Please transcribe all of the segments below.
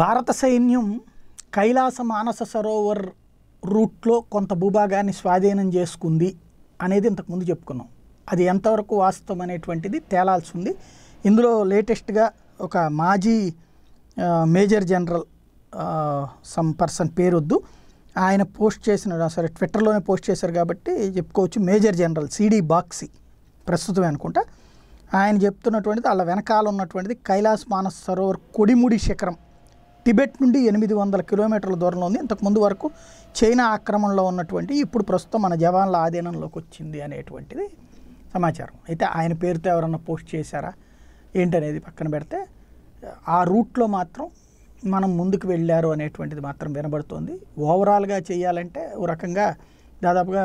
భారత సైన్యం కైలాస మానస సరోవర్ రూట్లో కొంత భూభాగాన్ని స్వాధీనం చేసుకుంది అనేది ఇంతకుముందు చెప్పుకున్నాం అది ఎంతవరకు వాస్తవం అనేటువంటిది తేలాల్సి ఉంది ఇందులో లేటెస్ట్గా ఒక మాజీ మేజర్ జనరల్ సమ్ పర్సన్ పేరొద్దు ఆయన పోస్ట్ చేసిన సరే ట్విట్టర్లోనే పోస్ట్ చేశారు కాబట్టి చెప్పుకోవచ్చు మేజర్ జనరల్ సిడి బాక్సీ ప్రస్తుతం అనుకుంటా ఆయన చెప్తున్నటువంటిది వాళ్ళ వెనకాల ఉన్నటువంటిది కైలాస్ మానస్ సరోవర్ కొడిముడి శిఖరం టిబెట్ నుండి ఎనిమిది వందల కిలోమీటర్ల దూరంలో ఉంది ఇంతకుముందు వరకు చైనా ఆక్రమణలో ఉన్నటువంటి ఇప్పుడు ప్రస్తుతం మన జవాన్ల ఆధీనంలోకి వచ్చింది అనేటువంటిది సమాచారం అయితే ఆయన పేరుతో ఎవరన్నా పోస్ట్ చేశారా ఏంటనేది పక్కన పెడితే ఆ రూట్లో మాత్రం మనం ముందుకు వెళ్ళారు అనేటువంటిది మాత్రం వినబడుతోంది ఓవరాల్గా చేయాలంటే ఓ రకంగా దాదాపుగా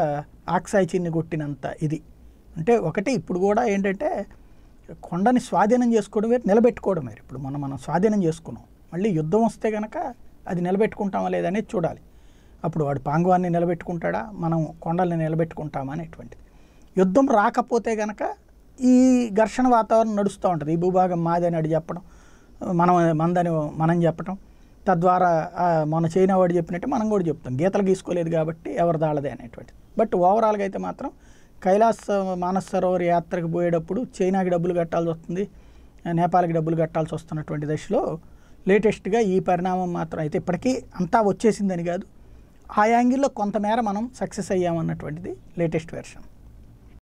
ఆక్సాయి చిన్ని కొట్టినంత ఇది అంటే ఒకటి ఇప్పుడు కూడా ఏంటంటే కొండని స్వాధీనం చేసుకోవడం వేరు నిలబెట్టుకోవడం వేరు ఇప్పుడు మనం మనం స్వాధీనం చేసుకున్నాం మళ్ళీ యుద్ధం వస్తే కనుక అది నిలబెట్టుకుంటామా లేదనేది చూడాలి అప్పుడు వాడు పాంగవాన్ని నిలబెట్టుకుంటాడా మనం కొండల్ని నిలబెట్టుకుంటామా అనేటువంటిది యుద్ధం రాకపోతే గనక ఈ ఘర్షణ వాతావరణం నడుస్తూ ఉంటుంది ఈ భూభాగం మాదని అడి చెప్పడం మనం మందని మనం చెప్పడం తద్వారా మన చైనా వాడు చెప్పినట్టు మనం కూడా చెప్తాం గీతలు గీసుకోలేదు కాబట్టి ఎవరి దాళదే అనేటువంటిది బట్ ఓవరాల్గా అయితే మాత్రం కైలాస మానసరోవర్ యాత్రకు పోయేటప్పుడు చైనాకి డబ్బులు కట్టాల్సి వస్తుంది నేపాల్కి డబ్బులు కట్టాల్సి వస్తున్నటువంటి దశలో లేటెస్ట్గా ఈ పరిణామం మాత్రం అయితే ఇప్పటికీ అంతా వచ్చేసిందని కాదు ఆ యాంగిల్లో కొంతమేర మనం సక్సెస్ అయ్యామన్నటువంటిది లేటెస్ట్ వెర్షన్